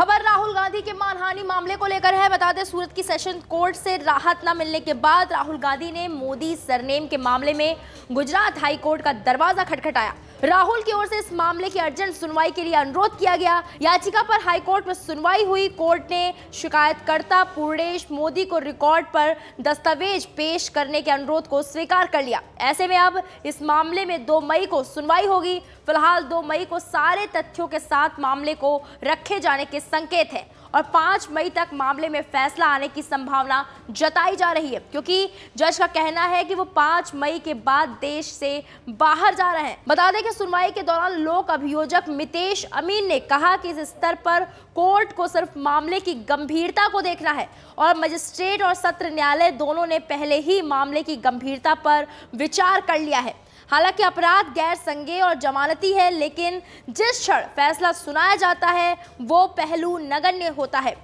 खबर राहुल गांधी के मानहानि मामले को लेकर है बता दें सूरत की सेशन कोर्ट से राहत न मिलने के बाद राहुल गांधी ने मोदी सरनेम के मामले में गुजरात हाई कोर्ट का दरवाजा खटखटाया राहुल की ओर से इस मामले की अर्जेंट सुनवाई के लिए अनुरोध किया गया याचिका पर हाईकोर्ट में सुनवाई हुई कोर्ट ने शिकायतकर्ता पूर्णेश मोदी को रिकॉर्ड पर दस्तावेज पेश करने के अनुरोध को स्वीकार कर लिया ऐसे में अब इस मामले में दो मई को सुनवाई होगी फिलहाल दो मई को सारे तथ्यों के साथ मामले को रखे जाने के संकेत हैं और 5 मई तक मामले में फैसला आने की संभावना जताई जा रही है क्योंकि जज का कहना है कि वो 5 मई के बाद देश से बाहर जा रहे हैं बता दें कि सुनवाई के दौरान लोक अभियोजक मितेश अमीन ने कहा कि इस स्तर पर कोर्ट को सिर्फ मामले की गंभीरता को देखना है और मजिस्ट्रेट और सत्र न्यायालय दोनों ने पहले ही मामले की गंभीरता पर विचार कर लिया है हालांकि अपराध गैर संज्ञेय और जमानती है लेकिन जिस क्षण फैसला सुनाया जाता है वो पहलू नगण्य होता है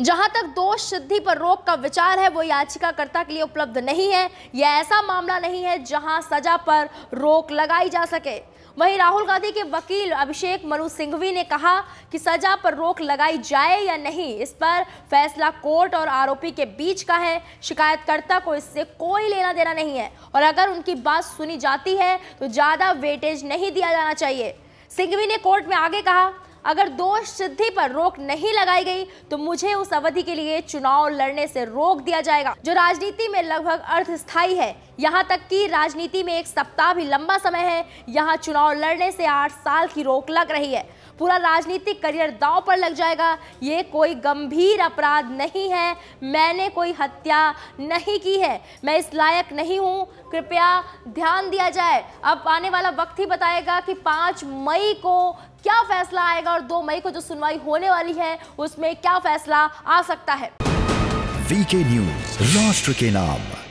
जहां तक दोष सिद्धि पर रोक का विचार है वो याचिकाकर्ता के लिए उपलब्ध नहीं है यह ऐसा मामला नहीं है जहां सजा पर रोक लगाई जा सके वहीं राहुल गांधी के वकील अभिषेक मनु सिंघवी ने कहा कि सजा पर रोक लगाई जाए या नहीं इस पर फैसला कोर्ट और आरोपी के बीच का है शिकायतकर्ता को इससे कोई लेना देना नहीं है और अगर उनकी बात सुनी जाती है तो ज़्यादा वेटेज नहीं दिया जाना चाहिए सिंघवी ने कोर्ट में आगे कहा अगर दोष सिद्धि पर रोक नहीं लगाई गई तो मुझे उस अवधि के लिए चुनाव लड़ने से रोक दिया जाएगा जो राजनीति में लगभग अर्थस्थाई है यहाँ तक कि राजनीति में एक सप्ताह भी लंबा समय है यहाँ चुनाव लड़ने से आठ साल की रोक लग रही है पूरा राजनीतिक करियर दांव पर लग जाएगा ये कोई गंभीर अपराध नहीं है मैंने कोई हत्या नहीं की है मैं इस लायक नहीं हूँ कृपया ध्यान दिया जाए अब आने वाला वक्त ही बताएगा कि पाँच मई को क्या फैसला आएगा और दो मई को जो सुनवाई होने वाली है उसमें क्या फैसला आ सकता है वीके न्यूज राष्ट्र के नाम